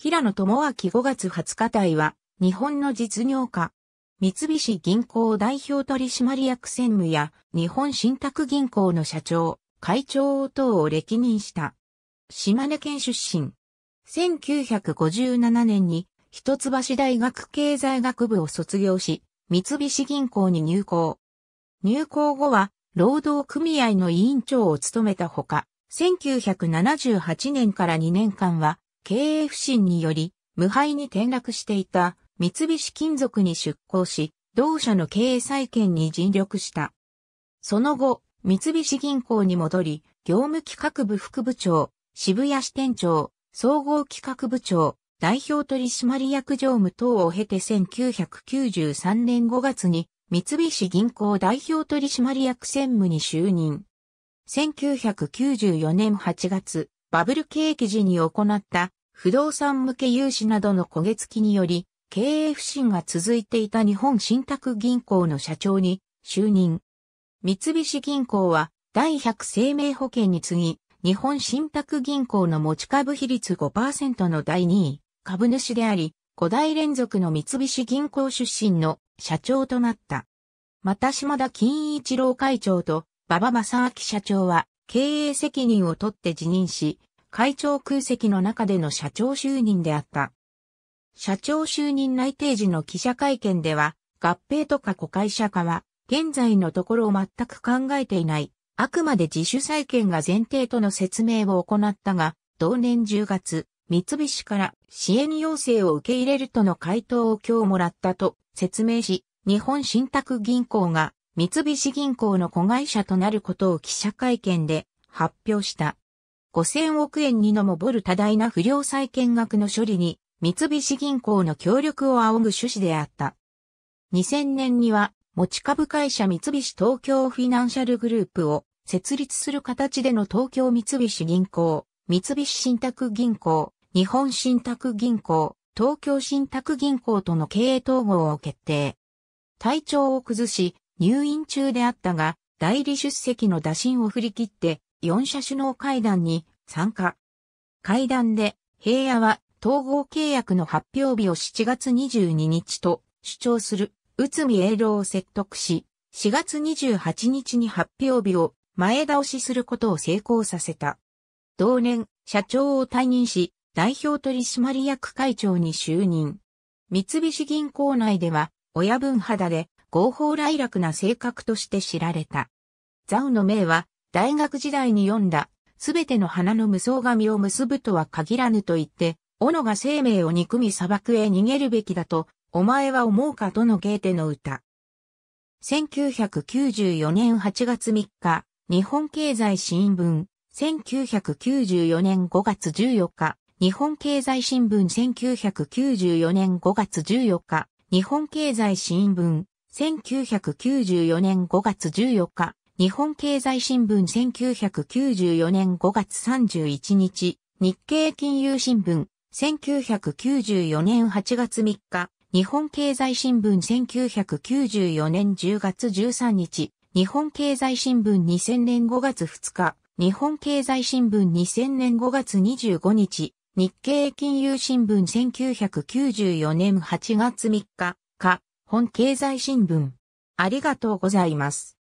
平野智明5月20日隊は、日本の実業家、三菱銀行代表取締役専務や、日本信託銀行の社長、会長等を歴任した。島根県出身。1957年に、一橋大学経済学部を卒業し、三菱銀行に入行。入行後は、労働組合の委員長を務めたほか、1978年から2年間は、経営不振により、無敗に転落していた三菱金属に出向し、同社の経営再建に尽力した。その後、三菱銀行に戻り、業務企画部副部長、渋谷支店長、総合企画部長、代表取締役常務等を経て1993年5月に三菱銀行代表取締役専務に就任。1994年8月、バブル景気時に行った不動産向け融資などの焦げ付きにより、経営不振が続いていた日本信託銀行の社長に就任。三菱銀行は第100生命保険に次ぎ、日本信託銀行の持ち株比率5%の第2位株主であり、5代連続の三菱銀行出身の社長となった。また島田金一郎会長と馬場正明社長は経営責任を取って辞任し、会長空席の中での社長就任であった。社長就任内定時の記者会見では、合併とか子会社化は、現在のところを全く考えていない、あくまで自主再建が前提との説明を行ったが、同年10月、三菱から支援要請を受け入れるとの回答を今日もらったと説明し、日本信託銀行が三菱銀行の子会社となることを記者会見で発表した。5000億円にのもぼる多大な不良債権額の処理に三菱銀行の協力を仰ぐ趣旨であった。2000年には持ち株会社三菱東京フィナンシャルグループを設立する形での東京三菱銀行、三菱信託銀行、日本信託銀行、東京信託銀行との経営統合を決定。体調を崩し、入院中であったが、代理出席の打診を振り切って、4者首脳会談に参加。会談で、平野は統合契約の発表日を7月22日と主張する内海栄郎を説得し、4月28日に発表日を前倒しすることを成功させた。同年、社長を退任し、代表取締役会長に就任。三菱銀行内では、親分肌で合法来楽な性格として知られた。ザウの名は、大学時代に読んだ、すべての花の無双紙を結ぶとは限らぬと言って、斧が生命を憎み砂漠へ逃げるべきだと、お前は思うかとのゲーテの歌。1994年8月3日、日本経済新聞。1994年5月14日、日本経済新聞。1994年5月14日、日本経済新聞。1994年5月14日、日本経済新聞1994年5月31日、日経金融新聞1994年8月3日、日本経済新聞1994年10月13日、日本経済新聞2000年5月2日、日本経済新聞2000年5月25日、日経金融新聞1994年8月3日、か、本経済新聞。ありがとうございます。